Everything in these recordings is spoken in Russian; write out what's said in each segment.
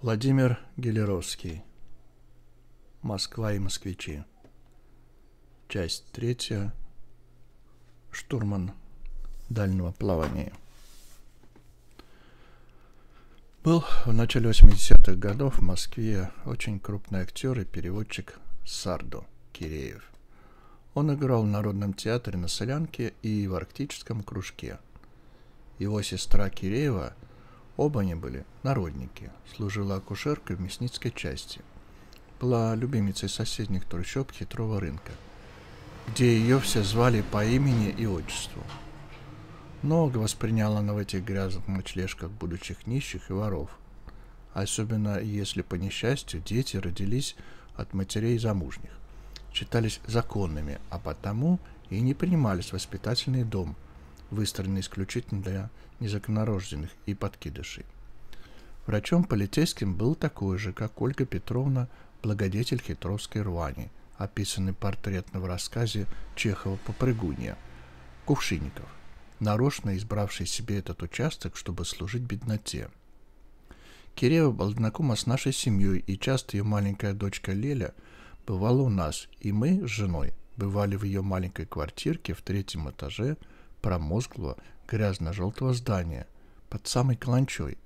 Владимир Гелеровский. Москва и москвичи. Часть третья. Штурман дальнего плавания. Был в начале 80-х годов в Москве очень крупный актер и переводчик Сарду Киреев. Он играл в Народном театре на Солянке и в Арктическом кружке. Его сестра Киреева – Оба они были народники, служила акушеркой в мясницкой части. Была любимицей соседних трущоб хитрого рынка, где ее все звали по имени и отчеству. Много восприняла она в этих грязных ночлежках будущих нищих и воров, особенно если по несчастью дети родились от матерей замужних, считались законными, а потому и не принимались в воспитательный дом – выстроены исключительно для незаконорожденных и подкидышей. Врачом полицейским был такой же, как Ольга Петровна, благодетель хитровской Руани, описанный портретно в рассказе Чехова «Попрыгунья» Кувшинников, нарочно избравший себе этот участок, чтобы служить бедноте. Киреева была знакома с нашей семьей, и часто ее маленькая дочка Леля бывала у нас, и мы с женой бывали в ее маленькой квартирке в третьем этаже – промозглого, грязно-желтого здания под самой каланчой.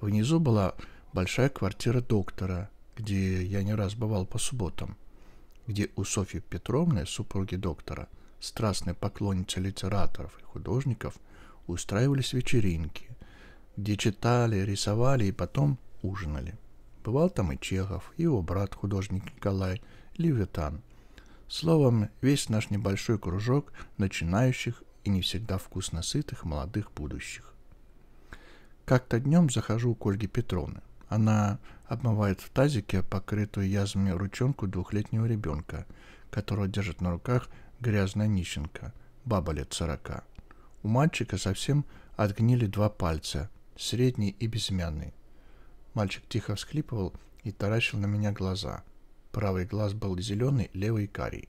Внизу была большая квартира доктора, где я не раз бывал по субботам, где у Софьи Петровны, супруги доктора, страстной поклонницы литераторов и художников, устраивались вечеринки, где читали, рисовали и потом ужинали. Бывал там и Чехов, и его брат, художник Николай Левитан. Словом, весь наш небольшой кружок начинающих и не всегда вкусно сытых молодых будущих. Как-то днем захожу к Ольге Петровне. Она обмывает в тазике покрытую язвами ручонку двухлетнего ребенка, которого держит на руках грязная нищенка, баба лет сорока. У мальчика совсем отгнили два пальца, средний и безымянный. Мальчик тихо всхлипывал и таращил на меня глаза. Правый глаз был зеленый, левый карий.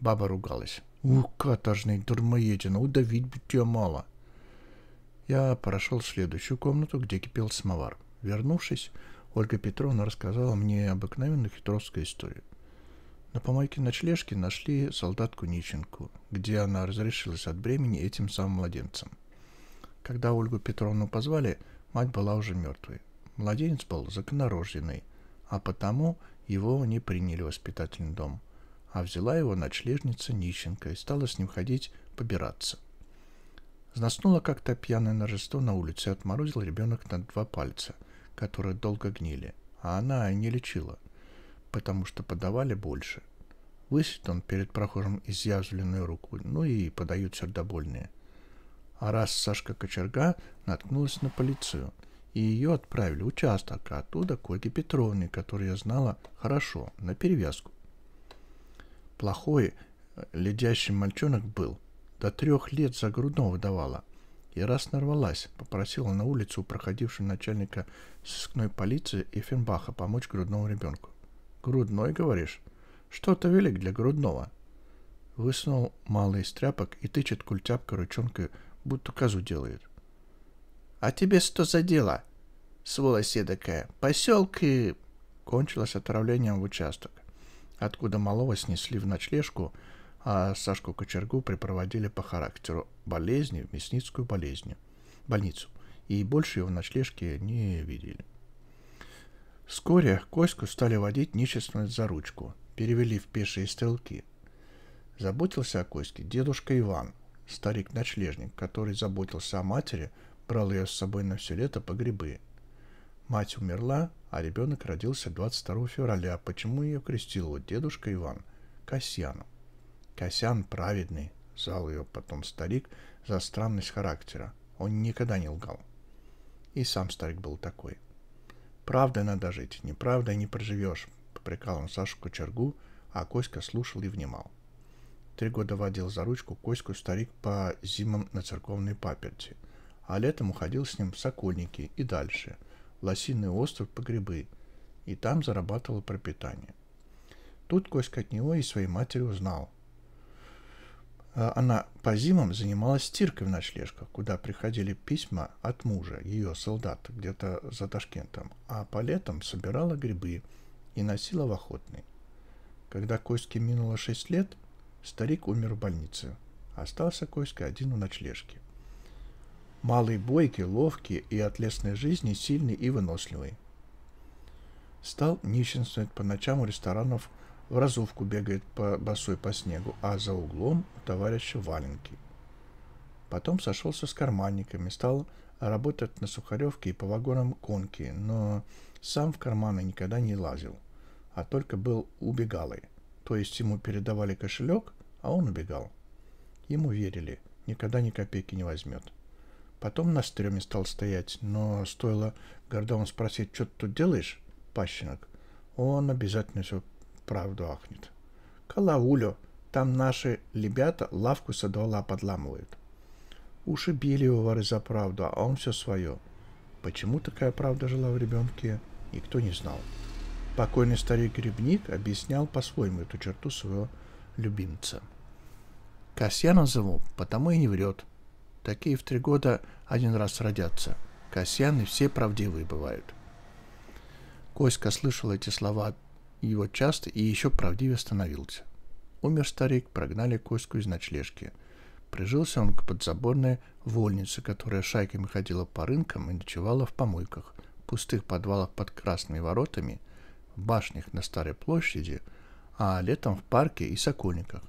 Баба ругалась. Ух, каторжный, дурмоедина, ну, удавить бы тебя мало. Я прошел в следующую комнату, где кипел самовар. Вернувшись, Ольга Петровна рассказала мне обыкновенную хитровскую историю. На помойке ночлежки нашли солдатку Ниченку, где она разрешилась от бремени этим самым младенцем. Когда Ольгу Петровну позвали, мать была уже мертвой. Младенец был законорожденный, а потому его не приняли в воспитательный дом – а взяла его ночлежница нищенка и стала с ним ходить побираться. Знаснула как-то пьяное ножество на улице и отморозил ребенок на два пальца, которые долго гнили, а она не лечила, потому что подавали больше. Высит он перед прохожим изъязвленную руку, ну и подают сердобольные. А раз Сашка Кочерга наткнулась на полицию, и ее отправили в участок, а оттуда к Ольге Петровне, которую я знала хорошо, на перевязку. Плохой, э, ледящий мальчонок был. До трех лет за грудного давала. И раз нарвалась, попросила на улицу проходившего начальника сыскной полиции Эфенбаха помочь грудному ребенку. «Грудной, говоришь? Что-то велик для грудного». Высунул малый из тряпок и тычет культяпка ручонкой, будто козу делает. «А тебе что за дело?» сволочь эдакая. Поселки. и...» Кончилось отравлением в участок откуда малого снесли в ночлежку, а Сашку Кочергу припроводили по характеру болезни в мясницкую болезнь, больницу, и больше его в ночлежке не видели. Вскоре Коську стали водить нечественно за ручку, перевели в пешие стрелки. Заботился о Коське дедушка Иван, старик-ночлежник, который заботился о матери, брал ее с собой на все лето по грибы – Мать умерла, а ребенок родился 22 февраля. Почему ее крестил вот дедушка Иван? Касьяну. Касьян праведный, зал ее потом старик за странность характера. Он никогда не лгал. И сам старик был такой. правда надо жить, неправдой не проживешь, попрекал он Сашу кочергу, а Коська слушал и внимал. Три года водил за ручку Коську старик по зимам на церковной паперти, а летом уходил с ним в Сокольники и дальше – Лосиный остров по грибы, и там зарабатывала пропитание. Тут Коська от него и своей матери узнал. А, она по зимам занималась стиркой в ночлежках, куда приходили письма от мужа, ее солдат, где-то за Ташкентом, а по летам собирала грибы и носила в охотный. Когда Коське минуло шесть лет, старик умер в больнице. Остался Коська один в ночлежке малый бойкий, ловкий и от лесной жизни сильный и выносливый. Стал нищенствовать по ночам у ресторанов, в разувку бегает по босой по снегу, а за углом у товарища валенки. Потом сошелся с карманниками, стал работать на сухаревке и по вагонам конки, но сам в карманы никогда не лазил, а только был убегалый. То есть ему передавали кошелек, а он убегал. Ему верили, никогда ни копейки не возьмет. Потом на стреме стал стоять, но стоило Гордону спросить, что ты тут делаешь, пащенок, он обязательно всю правду ахнет. Калаулю, там наши ребята лавку со двора подламывают. Уши били его воры за правду, а он все свое. Почему такая правда жила в ребенке, никто не знал. Покойный старик Грибник объяснял по-своему эту черту своего любимца. Касьянов зову, потому и не врет. Такие в три года один раз родятся. Касьяны все правдивые бывают. Коська слышал эти слова его часто и еще правдивее становился. Умер старик, прогнали Коську из ночлежки. Прижился он к подзаборной вольнице, которая шайками ходила по рынкам и ночевала в помойках, в пустых подвалах под красными воротами, в башнях на Старой площади, а летом в парке и сокольниках.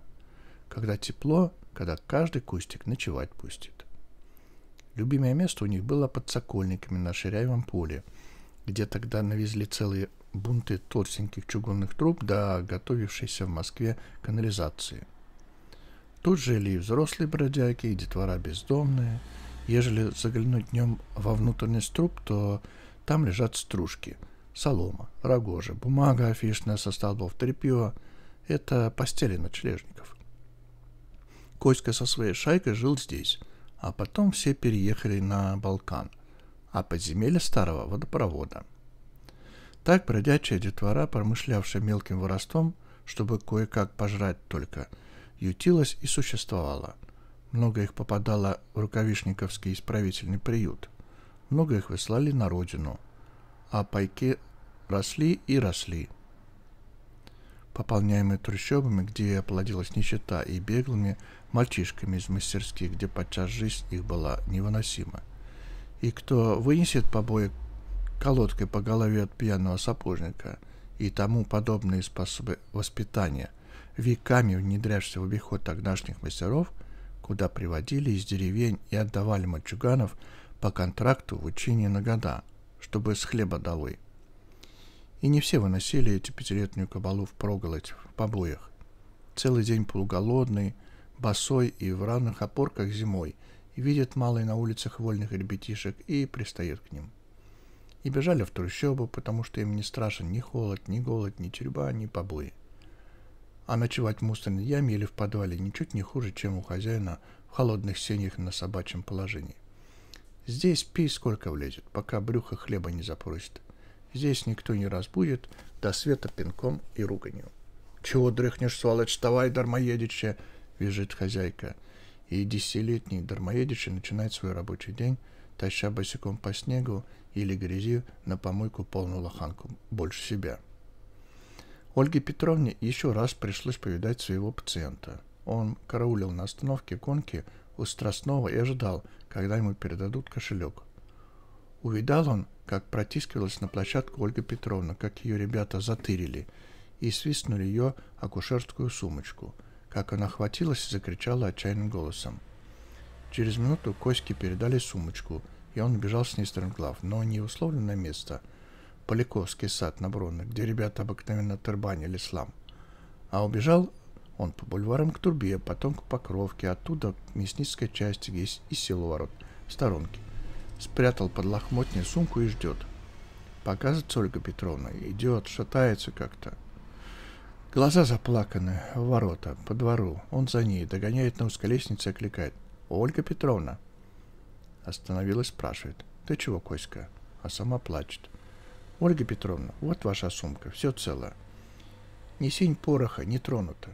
Когда тепло, когда каждый кустик ночевать пустит. Любимое место у них было под Сокольниками на Ширяевом поле, где тогда навезли целые бунты толстеньких чугунных труб до готовившейся в Москве канализации. Тут жили и взрослые бродяги, и детвора бездомные. Ежели заглянуть днем во внутренность труб, то там лежат стружки, солома, рогожа, бумага афишная со столбов, тряпье. Это постели ночлежников. Коська со своей шайкой жил здесь, а потом все переехали на Балкан, а подземелье старого водопровода. Так бродячая детвора, промышлявшая мелким воровством, чтобы кое-как пожрать только, ютилась и существовала. Много их попадало в рукавишниковский исправительный приют. Много их выслали на родину. А пайки росли и росли – пополняемые трущобами, где плодилась нищета, и беглыми мальчишками из мастерских, где подчас жизнь их была невыносима. И кто вынесет побои колодкой по голове от пьяного сапожника и тому подобные способы воспитания, веками внедрявшихся в обиход тогдашних мастеров, куда приводили из деревень и отдавали мальчуганов по контракту в учение на года, чтобы с хлеба долой – и не все выносили эти пятилетнюю кабалу в проголодь, в побоях. Целый день полуголодный, босой и в равных опорках зимой, и видит малый на улицах вольных ребятишек и пристает к ним. И бежали в трущобу, потому что им не страшен ни холод, ни голод, ни тюрьба, ни побои. А ночевать в мусорной яме или в подвале ничуть не хуже, чем у хозяина в холодных сенях на собачьем положении. Здесь пей сколько влезет, пока брюхо хлеба не запросит – Здесь никто не разбудит, до света пинком и руганью. «Чего дрыхнешь, сволочь, вставай, дармоедище визжит хозяйка. И десятилетний дармоедище начинает свой рабочий день, таща босиком по снегу или грязи на помойку полную лоханку, больше себя. Ольге Петровне еще раз пришлось повидать своего пациента. Он караулил на остановке конки у Страстного и ожидал, когда ему передадут кошелек. Увидал он, как протискивалась на площадку Ольга Петровна, как ее ребята затырили, и свистнули ее акушерскую сумочку. Как она хватилась, и закричала отчаянным голосом. Через минуту Коське передали сумочку, и он бежал с ней стремглав, но не условленное место. Поляковский сад на Бронно, где ребята обыкновенно тарбанили слам. А убежал он по бульварам к Турбе, потом к Покровке, оттуда к Мясницкой части, где и село ворот, в сторонке спрятал под лохмотьни сумку и ждет. Показывается Ольга Петровна, идет, шатается как-то. Глаза заплаканы, ворота, по двору. Он за ней, догоняет на узкой лестнице и окликает. «Ольга Петровна!» Остановилась, спрашивает. «Ты чего, Коська?» А сама плачет. «Ольга Петровна, вот ваша сумка, все цело. не синь пороха, не тронута».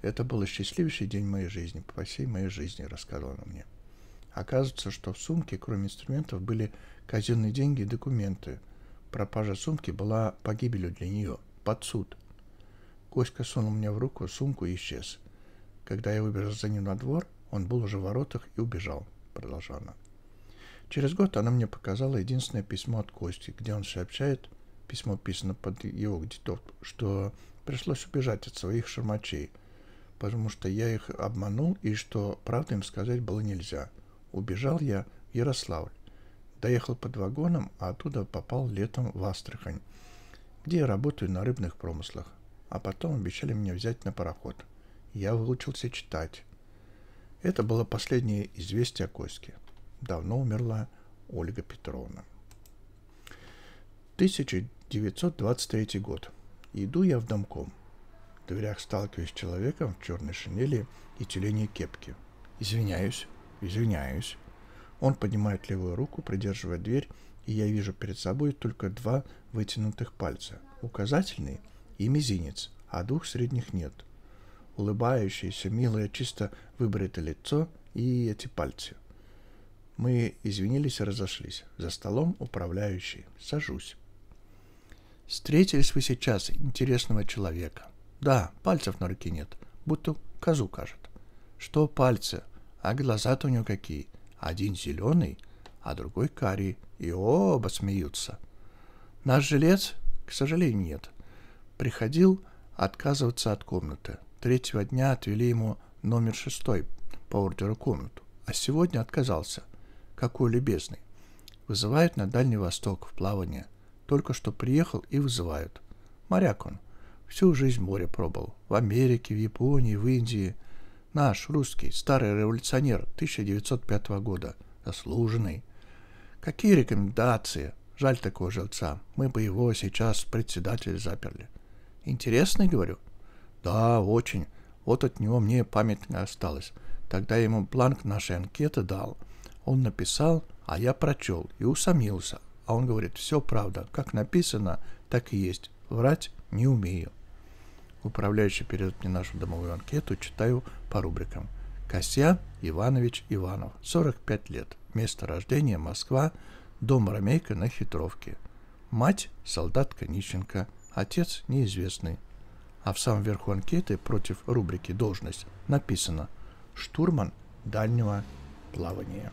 Это был счастливейший день моей жизни, по всей моей жизни, рассказала она мне. Оказывается, что в сумке, кроме инструментов, были казенные деньги и документы. Пропажа сумки была погибелью для нее. Под суд. Коська сунул мне в руку сумку и исчез. Когда я выбежал за ним на двор, он был уже в воротах и убежал, продолжала она. Через год она мне показала единственное письмо от Кости, где он сообщает, письмо писано под его диктов, что пришлось убежать от своих шармачей, потому что я их обманул и что правду им сказать было нельзя – Убежал я в Ярославль. Доехал под вагоном, а оттуда попал летом в Астрахань, где я работаю на рыбных промыслах. А потом обещали меня взять на пароход. Я выучился читать. Это было последнее известие о Коське. Давно умерла Ольга Петровна. 1923 год. Иду я в домком. В дверях сталкиваюсь с человеком в черной шинели и тюленей кепке. Извиняюсь, Извиняюсь. Он поднимает левую руку, придерживает дверь, и я вижу перед собой только два вытянутых пальца. Указательный и мизинец, а двух средних нет. Улыбающееся, милое, чисто выбритое лицо и эти пальцы. Мы извинились и разошлись. За столом управляющий. Сажусь. Встретились вы сейчас интересного человека. Да, пальцев на руке нет. Будто козу кажет. Что пальцы? а глаза-то у него какие. Один зеленый, а другой карий, и оба смеются. Наш жилец, к сожалению, нет. Приходил отказываться от комнаты. Третьего дня отвели ему номер шестой по ордеру комнату, а сегодня отказался. Какой любезный. Вызывают на Дальний Восток в плавание. Только что приехал и вызывают. Моряк он. Всю жизнь море пробовал. В Америке, в Японии, в Индии. Наш, русский, старый революционер 1905 года. Заслуженный. Какие рекомендации? Жаль такого жильца. Мы бы его сейчас председатель заперли. Интересный, говорю? Да, очень. Вот от него мне память осталась. Тогда ему бланк нашей анкеты дал. Он написал, а я прочел и усомнился. А он говорит, все правда, как написано, так и есть. Врать не умею. Управляющий передает мне нашу домовую анкету, читаю по рубрикам. Касьян Иванович Иванов, 45 лет. Место рождения Москва, дом Ромейка на Хитровке. Мать – солдат Нищенко, отец – неизвестный. А в самом верху анкеты против рубрики «Должность» написано «Штурман дальнего плавания».